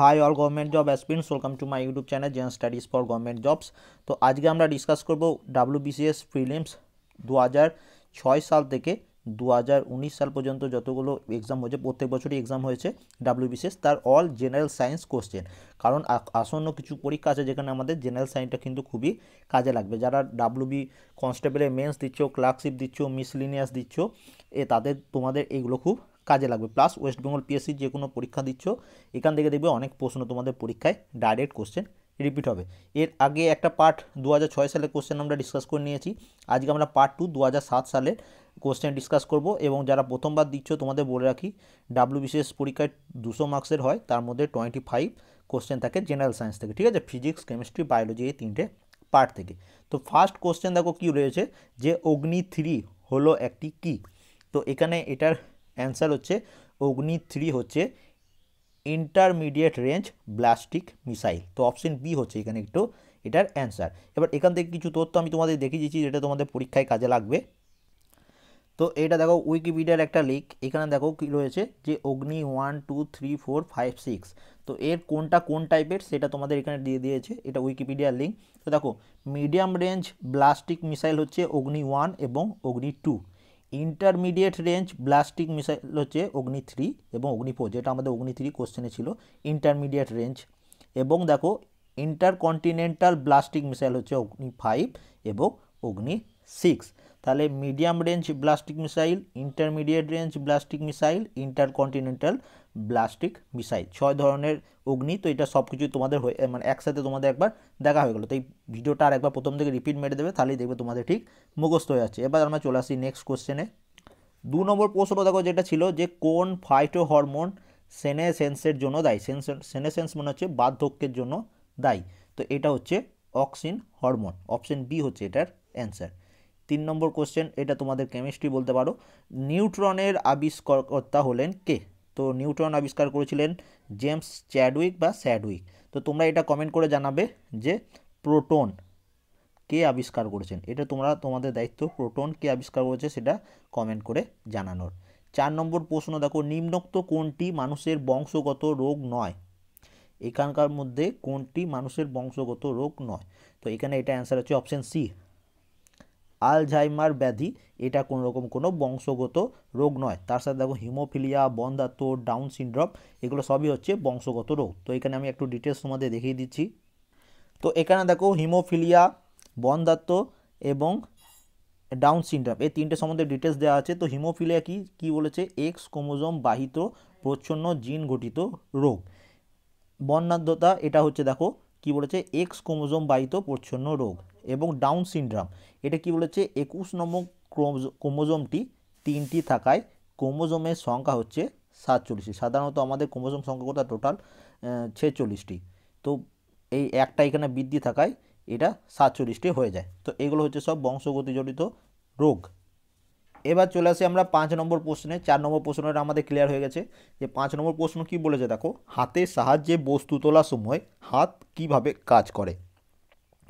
high all government job aspirants welcome to my YouTube channel Gen studies for government jobs তো আজকে আমরা discuss করবো WBCS prelims দু ছয় সাল থেকে দু সাল পর্যন্ত যতগুলো এক্সাম হয়েছে প্রত্যেক বছরই এক্সাম হয়েছে ডাব্লিউবিসিএস তার অল জেনারেল সায়েন্স কোশ্চেন কারণ আসন্ন কিছু পরীক্ষা আছে যেখানে আমাদের জেনারেল সায়েন্সটা কিন্তু খুবই কাজে লাগবে যারা ডাব্লিউবি কনস্টেবলে মেন্স দিচ্ছ ক্লার্কশিপ দিচ্ছ মিসলিনিয়াস দিচ্ছ এ তাদের তোমাদের এগুলো খুব কাজে লাগবে প্লাস ওয়েস্ট বেঙ্গল পিএসসি যে কোনো পরীক্ষা দিচ্ছ এখান থেকে দেখবে অনেক প্রশ্ন তোমাদের পরীক্ষায় ডাইরেক্ট কোশ্চেন রিপিট হবে এর আগে একটা পার্ট দু সালে কোশ্চেন আমরা ডিসকাস করে নিয়েছি আজকে আমরা পার্ট টু দু সালের কোশ্চেন ডিসকাস করব এবং যারা প্রথমবার দিচ্ছ তোমাদের বলে রাখি ডাব্লু বিসিএস পরীক্ষায় দুশো মার্কসের হয় তার মধ্যে টোয়েন্টি ফাইভ কোশ্চেন থাকে জেনারেল সায়েন্স থেকে ঠিক আছে ফিজিক্স কেমিস্ট্রি বায়োলজি এই তিনটে পার্ট থেকে তো ফার্স্ট কোশ্চেন দেখো কী রয়েছে যে অগ্নি থ্রি হলো একটি কী তো এখানে এটার অ্যান্সার হচ্ছে অগ্নি থ্রি হচ্ছে ইন্টারমিডিয়েট রেঞ্জ ব্লাস্টিক মিসাইল তো অপশন বি হচ্ছে এখানে একটু এটার অ্যান্সার এবার এখান থেকে কিছু তথ্য আমি তোমাদের দেখিয়ে দিয়েছি যেটা তোমাদের পরীক্ষায় কাজে লাগবে তো এটা দেখো উইকিপিডিয়ার একটা লিঙ্ক এখানে দেখো কি রয়েছে যে Agni one two three four five six তো এর কোনটা কোন টাইপের সেটা তোমাদের এখানে দিয়ে দিয়েছে এটা উইকিপিডিয়ার লিঙ্ক তো দেখো মিডিয়াম রেঞ্জ ব্লাস্টিক মিসাইল হচ্ছে অগ্নি ওয়ান এবং Agni two intermediate range ballistic missile হচ্ছে অগ্নি থ্রি এবং অগ্নি ফোর যেটা আমাদের অগ্নি থ্রি কোশ্চেনে ছিল ইন্টারমিডিয়েট রেঞ্জ এবং দেখো ইন্টারকন্টিনেন্টাল ব্লাস্টিক মিসাইল হচ্ছে অগ্নি ফাইভ এবং অগ্নি সিক্স তাহলে medium range ballistic missile intermediate range ballistic missile intercontinental ballistic missile ছয় ধরনের অগ্নি তো এটা সব কিছু তোমাদের হয়ে মানে একসাথে তোমাদের একবার দেখা হয়ে গেলো তো এই ভিডিওটা আর একবার প্রথম থেকে রিপিট মেরে দেবে তাহলেই দেখবে তোমাদের ঠিক মুখস্থ হয়ে যাচ্ছে এবার আমরা চলে আসি নেক্সট কোশ্চেনে দু নম্বর প্রশ্ন দেখো যেটা ছিল যে কোন ফাইটো হরমোন সেনেসেন্সের জন্য দায়ী সেনেসেন্স মনে হচ্ছে বার্ধক্যের জন্য দায়ী তো এটা হচ্ছে অক্সিন হরমোন অপশন বি হচ্ছে এটার অ্যান্সার তিন নম্বর কোশ্চেন এটা তোমাদের কেমিস্ট্রি বলতে পারো নিউট্রনের আবিষ্কর্তা হলেন কে তো নিউটন আবিষ্কার করেছিলেন জেমস চ্যাডউইক বা স্যাডউইক তো তোমরা এটা কমেন্ট করে জানাবে যে প্রোটন কে আবিষ্কার করেছেন এটা তোমরা তোমাদের দায়িত্ব প্রোটন কে আবিষ্কার করেছে সেটা কমেন্ট করে জানানোর চার নম্বর প্রশ্ন দেখো নিম্নোক্ত কোনটি মানুষের বংশগত রোগ নয় এখানকার মধ্যে কোনটি মানুষের বংশগত রোগ নয় তো এখানে এটা অ্যান্সার হচ্ছে অপশান সি আলঝাইমার ব্যাধি এটা কোনো রকম কোনো বংশগত রোগ নয় তার সাথে দেখো হিমোফিলিয়া বন্ধাত্ম ডাউন সিনড্রপ এগুলো সবই হচ্ছে বংশগত রোগ তো এখানে আমি একটু ডিটেলস তোমাদের দেখিয়ে দিচ্ছি তো এখানে দেখো হিমোফিলিয়া বন্ধাত্ম এবং ডাউন সিনড্রপ এই তিনটে সম্বন্ধে ডিটেলস দেওয়া আছে তো হিমোফিলিয়া কি কি বলেছে এক্স ক্রোমোজোম বাহিত প্রচ্ছন্ন জিন ঘটিত রোগ বন্যাদ্যতা এটা হচ্ছে দেখো কি বলেছে এক্স ক্রোমোজোম বাহিত প্রচ্ছন্ন রোগ এবং ডাউন সিনড্রাম এটা কি বলেছে একুশ নম্বর ক্রোমোজোমটি তিনটি থাকায় ক্রোমোজোমের সংখ্যা হচ্ছে সাতচল্লিশটি সাধারণত আমাদের ক্রোমোজোম সংখ্যা কথা টোটাল ছেচল্লিশটি তো এই একটা এখানে বৃদ্ধি থাকায় এটা সাতচল্লিশটি হয়ে যায় তো এগুলো হচ্ছে সব বংশগতিজনিত রোগ এবার চলে আসি আমরা পাঁচ নম্বর প্রশ্নে চার নম্বর প্রশ্নটা আমাদের ক্লিয়ার হয়ে গেছে যে পাঁচ নম্বর প্রশ্ন কি বলেছে দেখো হাতের সাহায্যে বস্তু তোলার সময় হাত কিভাবে কাজ করে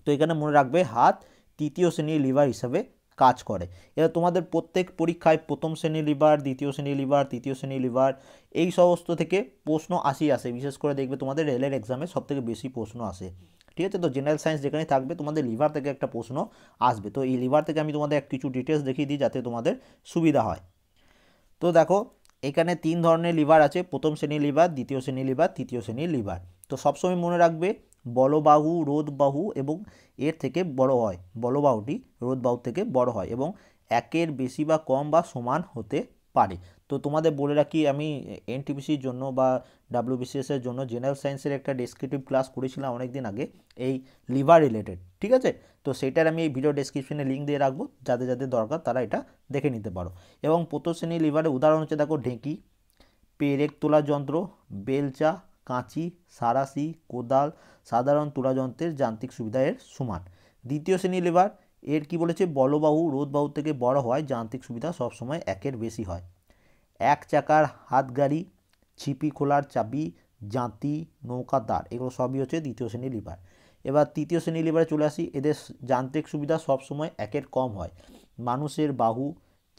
তো এখানে মনে রাখবে হাত তৃতীয় শ্রেণীর লিভার হিসাবে কাজ করে এটা তোমাদের প্রত্যেক পরীক্ষায় প্রথম শ্রেণীর লিভার দ্বিতীয় শ্রেণীর লিভার তৃতীয় শ্রেণীর লিভার এই সমস্ত থেকে প্রশ্ন আসি আসে বিশেষ করে দেখবে তোমাদের রেলের এক্সামে সবথেকে বেশি প্রশ্ন আসে ঠিক আছে তো জেনারেল সায়েন্স যেখানে থাকবে তোমাদের লিভার থেকে একটা প্রশ্ন আসবে তো এই লিভার থেকে আমি তোমাদের কিছু ডিটেলস দেখিয়ে দিই যাতে তোমাদের সুবিধা হয় তো দেখো এখানে তিন ধরনের লিভার আছে প্রথম শ্রেণীর লিভার দ্বিতীয় শ্রেণীর লিভার তৃতীয় শ্রেণীর লিভার তো সবসময় মনে রাখবে বলবাহু রোদবাহু এবং এর থেকে বড় হয় বলবাহুটি রোদবাহু থেকে বড় হয় এবং একের বেশি বা কম বা সমান হতে পারে তো তোমাদের বলে রাখি আমি এনটিপিসির জন্য বা ডাব্লিউবিসিএসের জন্য জেনারেল সায়েন্সের একটা ডেসক্রিপটিভ ক্লাস করেছিলাম অনেক দিন আগে এই লিভার রিলেটেড ঠিক আছে তো সেটার আমি এই ভিডিও ডেসক্রিপশনে লিঙ্ক দিয়ে রাখবো যাদের যাদের দরকার তারা এটা দেখে নিতে পারো এবং প্রথম শ্রেণীর লিভারের উদাহরণ হচ্ছে দেখো ঢেঁকি পেরেক তোলা যন্ত্র বেলচা কাঁচি সারাসি কোদাল সাধারণ তুরাযন্ত্রের যান্ত্রিক সুবিধা এর সমান দ্বিতীয় শ্রেণী লেবার এর কি বলেছে বলবাহু রোদবাহু থেকে বড় হয় যান্ত্রিক সুবিধা সবসময় একের বেশি হয় এক চাকার হাত গাড়ি ছিপি খোলার চাবি জাঁতি নৌকা দ্বার এগুলো সবই হচ্ছে দ্বিতীয় শ্রেণী লিভার এবার তৃতীয় শ্রেণী লিভারে চলে আসি এদের যান্ত্রিক সুবিধা সবসময় একের কম হয় মানুষের বাহু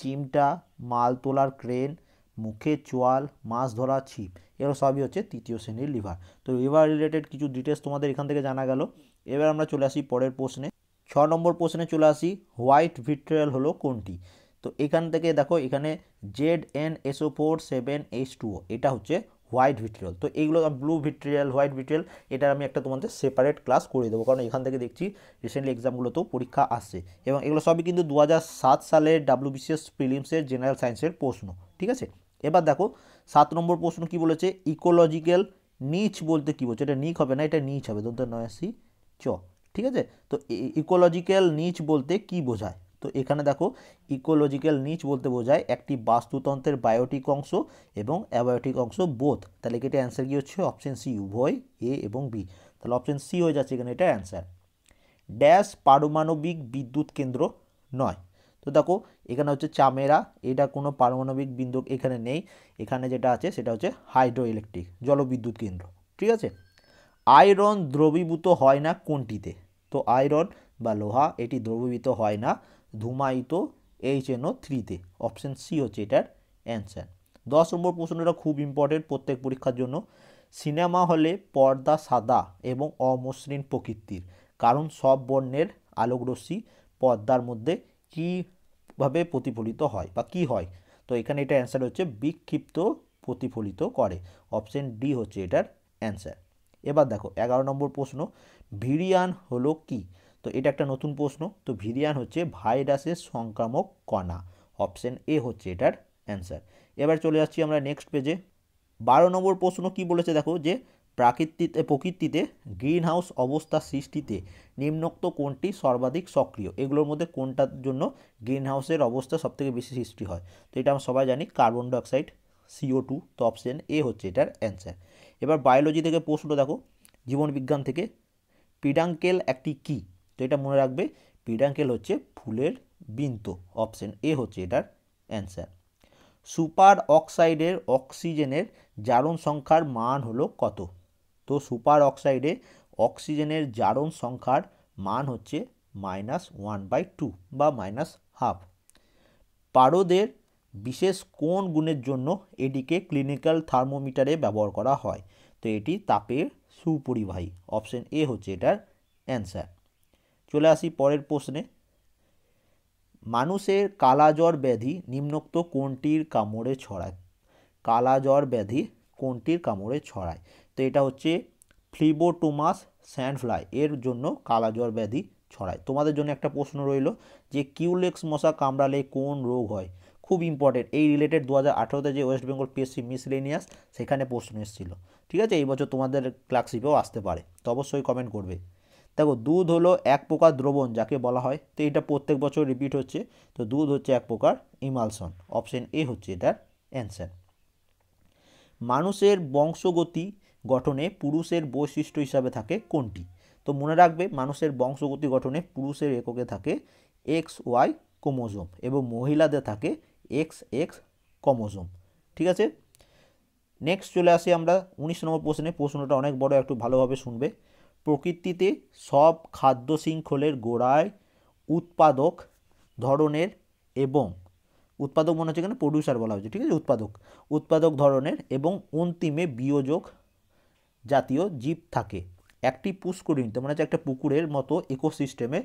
চিমটা মাল তোলার ক্রেন মুখে চোয়াল মাছ ধরা ছিপ এগুলো সবই হচ্ছে তৃতীয় শ্রেণীর লিভার তো লিভার রিলেটেড কিছু ডিটেলস তোমাদের এখান থেকে জানা গেল এবার আমরা চলে আসি পরের প্রশ্নে ছ নম্বর প্রশ্নে চলে আসি হোয়াইট ভিট্রিয়াল হলো কোনটি তো এখান থেকে দেখো এখানে Z N SO four seven H two এটা হচ্ছে হোয়াইট ভিট্রিয়াল তো এইগুলো ব্লু ভিট্রিয়াল হোয়াইট ভিট্রিয়াল এটা আমি একটা তোমাদের সেপারেট ক্লাস করে দেবো কারণ এখান থেকে দেখছি রিসেন্টলি এক্সামগুলোতেও পরীক্ষা আসছে এবং এগুলো সবই কিন্তু দু সালের ডাব্লিউবিসিএস প্রিলিমসের জেনারেল সায়েন্সের প্রশ্ন ঠিক আছে এবার দেখো সাত নম্বর প্রশ্ন কি বলেছে ইকোলজিক্যাল নিচ বলতে কি বলছে এটা নিক হবে না এটা নিচ হবে দন্ত নয় সি চ ঠিক আছে তো ইকোলজিক্যাল নিচ বলতে কি বোঝায় তো এখানে দেখো ইকোলজিক্যাল নিচ বলতে বোঝায় একটি বাস্তুতন্ত্রের বায়োটিক অংশ এবং অ্যাবায়োটিক অংশ বোধ তাহলে কি এটা অ্যান্সার কী হচ্ছে অপশন সি উভয় এ এবং বি তাহলে অপশন সি হয়ে যাচ্ছে এখানে এটা অ্যান্সার ড্যাশ পারমাণবিক বিদ্যুৎ কেন্দ্র নয় তো দেখো এখানে হচ্ছে চামেরা এটা কোনো পারমাণবিক বিন্দু এখানে নেই এখানে যেটা আছে সেটা হচ্ছে হাইড্রো ইলেকট্রিক জলবিদ্যুৎ কেন্দ্র ঠিক আছে আয়রন দ্রবীভূত হয় না কোনটিতে তো আয়রন বা লোহা এটি দ্রবীভূত হয় না ধুমায়িত এইচ এনও থ্রিতে অপশান সি হচ্ছে এটার অ্যান্সার দশ নম্বর প্রশ্নটা খুব ইম্পর্টেন্ট প্রত্যেক পরীক্ষার জন্য সিনেমা হলে পর্দা সাদা এবং অমসৃণ প্রকৃতির কারণ সব বর্ণের আলোকরশ্মি পর্দার মধ্যে কি ভাবে প্রতিফলিত হয় বা কি হয় তো এখানে এটা অ্যান্সার হচ্ছে বিক্ষিপ্ত প্রতিফলিত করে অপশন ডি হচ্ছে এটার অ্যান্সার এবার দেখো এগারো নম্বর প্রশ্ন ভিরিয়ান হলো কি তো এটা একটা নতুন প্রশ্ন তো ভিরিয়ান হচ্ছে ভাইরাসের সংক্রামক কণা অপশন এ হচ্ছে এটার অ্যান্সার এবার চলে যাচ্ছি আমরা নেক্সট পেজে বারো নম্বর প্রশ্ন কি বলেছে দেখো যে প্রাকৃতিক প্রকৃতিতে গ্রিন হাউস অবস্থা সৃষ্টিতে নিম্নোক্ত কোনটি সর্বাধিক সক্রিয় এগুলোর মধ্যে কোনটার জন্য গ্রিন হাউসের অবস্থা সবথেকে বেশি সৃষ্টি হয় তো এটা আমরা সবাই জানি কার্বন ডাইঅক্সাইড সিও টু তো অপশন এ হচ্ছে এটার অ্যান্সার এবার বায়োলজি থেকে প্রশ্ন দেখো জীবনবিজ্ঞান থেকে পিডাঙ্কেল একটি কী তো এটা মনে রাখবে পিডাঙ্কেল হচ্ছে ফুলের বিন্ত অপশন এ হচ্ছে এটার অ্যান্সার সুপার অক্সাইডের অক্সিজেনের জারণ সংখ্যার মান হলো কত তো সুপার অক্সাইডে অক্সিজেনের জারণ সংখ্যার মান হচ্ছে মাইনাস ওয়ান বাই টু বা মাইনাস হাফ পারদের বিশেষ কোন গুণের জন্য এটিকে ক্লিনিক্যাল থার্মোমিটারে ব্যবহার করা হয় তো এটি তাপের সুপরিবাহী অপশন এ হচ্ছে এটার অ্যান্সার চলে আসি পরের প্রশ্নে মানুষের কালাজ্বর ব্যাধি নিম্নোক্ত কোনটির কামড়ে ছড়ায় কালাজ্বর ব্যাধি কোনটির কামড়ে ছড়ায় তো এটা হচ্ছে ফ্লিবোটোমাস স্যান্ডফ্লাই এর জন্য কালাজ্বর ব্যাধি ছড়ায় তোমাদের জন্য একটা প্রশ্ন রইল যে কিউলেক্স মশা কামড়ালে কোন রোগ হয় খুব ইম্পর্টেন্ট এই রিলেটেড দু হাজার আঠেরোতে যে ওয়েস্ট বেঙ্গল পিএসসি মিসলেনিয়াস সেখানে প্রশ্ন এসেছিল ঠিক আছে এই বছর তোমাদের ক্লার্কশিপেও আসতে পারে তো অবশ্যই কমেন্ট করবে দেখো দুধ হলো এক প্রকার দ্রবণ যাকে বলা হয় তো এটা প্রত্যেক বছর রিপিট হচ্ছে তো দুধ হচ্ছে এক প্রকার ইমালসন অপশন এ হচ্ছে এটার অ্যান্সার মানুষের বংশগতি গঠনে পুরুষের বৈশিষ্ট্য হিসাবে থাকে কোনটি তো মনে রাখবে মানুষের বংশগতি গঠনে পুরুষের এককে থাকে এক্স ওয়াই কোমোজোম এবং মহিলাদের থাকে এক্স এক্স ক্রোমোজোম ঠিক আছে নেক্সট চলে আসি আমরা উনিশ নম্বর প্রশ্নে প্রশ্নটা অনেক বড় একটু ভালোভাবে শুনবে প্রকৃতিতে সব খাদ্য শৃঙ্খলের গোড়ায় উৎপাদক ধরনের এবং উৎপাদক মনে হচ্ছে এখানে প্রডিউসার বলা হয়েছে ঠিক আছে উৎপাদক উৎপাদক ধরনের এবং অন্তিমে বিয়োজক জাতীয় জীব থাকে একটি পুষ্করিণীতে মানে হচ্ছে একটা পুকুরের মতো ইকোসিস্টেমে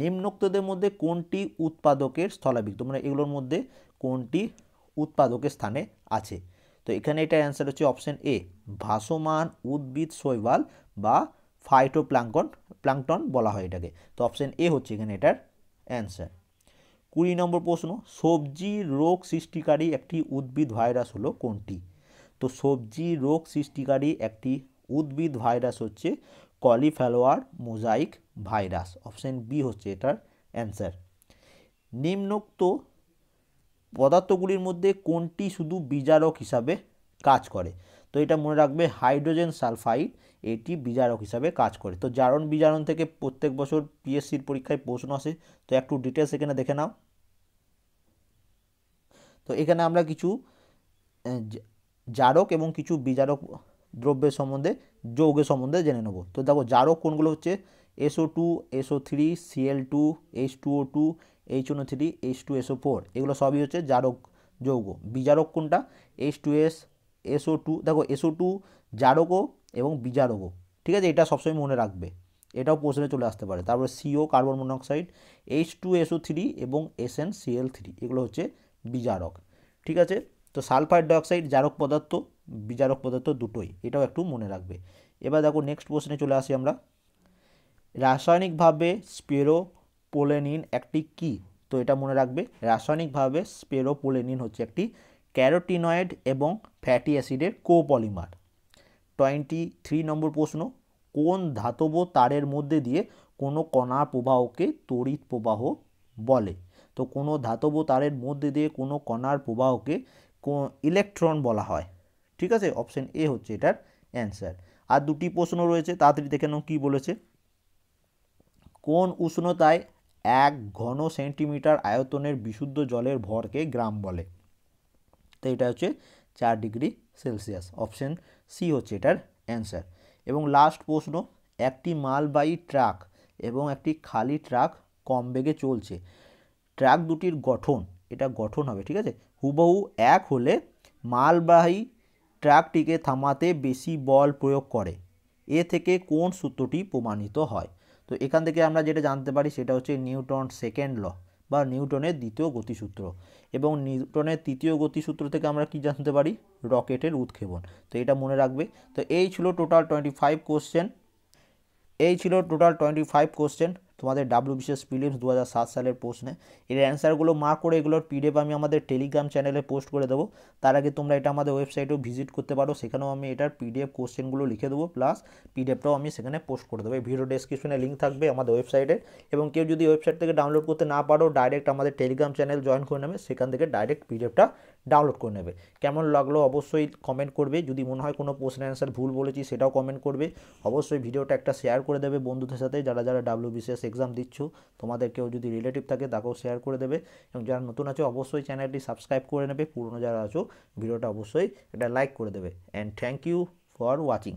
নিম্নোক্তদের মধ্যে কোনটি উৎপাদকের স্থলাভিক্ত মানে এগুলোর মধ্যে কোনটি উৎপাদকের স্থানে আছে তো এখানে এটা অ্যান্সার হচ্ছে অপশান এ ভাসমান উদ্ভিদ শৈবাল বা ফাইটো প্লাঙ্কন প্লাঙ্কটন বলা হয় এটাকে তো অপশন এ হচ্ছে এখানে এটার অ্যান্সার কুড়ি নম্বর প্রশ্ন সবজি রোগ সৃষ্টিকারী একটি উদ্ভিদ ভাইরাস হলো কোনটি তো সবজি রোগ সৃষ্টিকারী একটি উদ্ভিদ ভাইরাস হচ্ছে cauliflower mosaic virus option B হচ্ছে এটার অ্যান্সার নিম্নোক্ত পদার্থগুলির মধ্যে কোনটি শুধু বিজারক হিসাবে কাজ করে তো এটা মনে রাখবে হাইড্রোজেন সালফাইড এটি বিজারক হিসাবে কাজ করে তো জারণ বিজারণ থেকে প্রত্যেক বছর পিএসসির পরীক্ষায় প্রশ্ন আসে তো একটু ডিটেলস এখানে দেখে নাও তো এখানে আমরা কিছু জারক এবং কিছু বিজারক দ্রব্যের সম্বন্ধে যৌগের সম্বন্ধে জেনে নেব তো দেখো জারক কোনগুলো হচ্ছে SO two SO three CL two H two O two H NO three H two SO four এগুলো সবই হচ্ছে জারক যৌগ বিজারক কোনটা H two S SO two দেখো এসও টু জারকও এবং বিজারকও ঠিক আছে এটা সবসময় মনে রাখবে এটাও প্রশ্নে চলে আসতে পারে তারপরে CO carbon monoxide H two SO three এবং এস এন সিএল থ্রি এগুলো হচ্ছে বিজারক ঠিক আছে তো সালফার ডাইঅক্সাইড জারক পদার্থ বিচারক পদার্থ দুটোই এটাও একটু মনে রাখবে এবার দেখো নেক্সট প্রশ্নে চলে আসি আমরা রাসায়নিকভাবে স্পেরোপোলেনিন একটি কী তো এটা মনে রাখবে রাসায়নিকভাবে স্পেরোপোলেনিন হচ্ছে একটি ক্যারোটিনয়েড এবং ফ্যাটি অ্যাসিডের কোপলিমার টোয়েন্টি থ্রি নম্বর প্রশ্ন কোন ধাতব তারের মধ্যে দিয়ে কোনো কণার প্রবাহকে তড়িৎ প্রবাহ বলে তো কোনো ধাতব তারের মধ্যে দিয়ে কোনো কণার প্রবাহকে ইলেকট্রন বলা হয় ঠিক আছে অপশান এ হচ্ছে এটার অ্যান্সার আর দুটি প্রশ্ন রয়েছে তাড়াতাড়ি দেখে নাও কী বলেছে কোন উষ্ণতায় এক ঘন সেন্টিমিটার আয়তনের বিশুদ্ধ জলের ভরকে গ্রাম বলে তো এটা হচ্ছে চার ডিগ্রি সেলসিয়াস অপশান সি হচ্ছে এটার অ্যান্সার এবং লাস্ট প্রশ্ন একটি মালবাহী ট্রাক এবং একটি খালি ট্রাক কম বেগে চলছে ট্রাক দুটির গঠন এটা গঠন হবে ঠিক আছে হুবহু এক হলে মালবাহী ট্রাকটিকে থামাতে বেশি বল প্রয়োগ করে এ থেকে কোন সূত্রটি প্রমাণিত হয় তো এখান থেকে আমরা যেটা জানতে পারি সেটা হচ্ছে নিউটন সেকেন্ড ল বা নিউটনের দ্বিতীয় গতিসূত্র এবং নিউটনের তৃতীয় গতিসূত্র থেকে আমরা কি জানতে পারি রকেটের উৎক্ষেপণ তো এটা মনে রাখবে তো এই ছিল টোটাল টোয়েন্টি ফাইভ কোশ্চেন এই ছিল টোটাল টোয়েন্টি ফাইভ কোশ্চেন তোমাদের ডাব্লিউ বিশেষ প্রিলিমস দু সালের প্রশ্নে এর অ্যান্সারগুলো মা করে এগুলোর পিডিএফ আমি আমাদের টেলিগ্রাম চ্যানেলে পোস্ট করে দেবো তার আগে তোমরা এটা আমাদের ওয়েবসাইটেও ভিজিট করতে পারো সেখানেও আমি এটার পিডিএফ কোশ্চেনগুলো লিখে দেবো প্লাস পিডিএফটাও আমি সেখানে পোস্ট করে দেবো এই ভিডিও ডেসক্রিপশনে লিঙ্ক থাকবে আমাদের ওয়েবসাইটে এবং কেউ যদি ওয়েবসাইট থেকে ডাউনলোড করতে না পারো ডাইরেক্ট আমাদের টেলিগ্রাম চ্যানেল জয়েন করে নেবে সেখান থেকে ডাইরেক্ট পিডিএফটা ডাউনলোড করে নেবে কেমন লাগলো অবশ্যই কমেন্ট করবে যদি মনে হয় কোনো প্রশ্নের অ্যান্সার ভুল বলেছি সেটাও কমেন্ট করবে অবশ্যই ভিডিওটা একটা শেয়ার করে দেবে বন্ধুদের সাথে যারা যারা ডাব্লিউ বিসিএস এক্সাম দিচ্ছ তোমাদের কেউ যদি রিলেটিভ থাকে তাকেও শেয়ার করে দেবে এবং যারা নতুন আছো অবশ্যই চ্যানেলটি সাবস্ক্রাইব করে নেবে পুরনো যারা আছো ভিডিওটা অবশ্যই এটা লাইক করে দেবে and thank you for watching